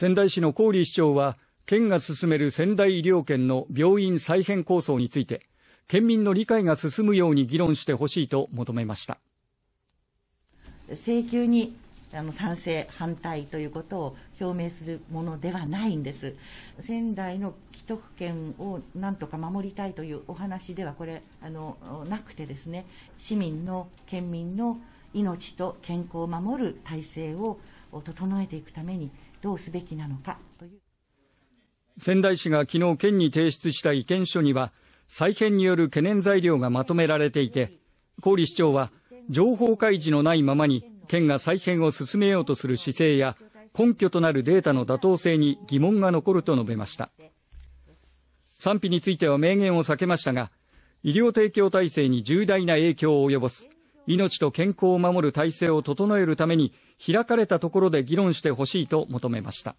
仙台市の郡市長は、県が進める仙台医療圏の病院再編構想について、県民の理解が進むように議論してほしいと求めました。請求にあの賛成、反対ということを表明するものではないんです。仙台の既得権をなんとか守りたいというお話では、これあの、なくてですね、市民の、県民の命と健康を守る体制をを整えていくためにどうすべきなのかという仙台市が昨日県に提出した意見書には再編による懸念材料がまとめられていて郡市長は情報開示のないままに県が再編を進めようとする姿勢や根拠となるデータの妥当性に疑問が残ると述べました賛否については明言を避けましたが医療提供体制に重大な影響を及ぼす命と健康を守る体制を整えるために開かれたところで議論してほしいと求めました。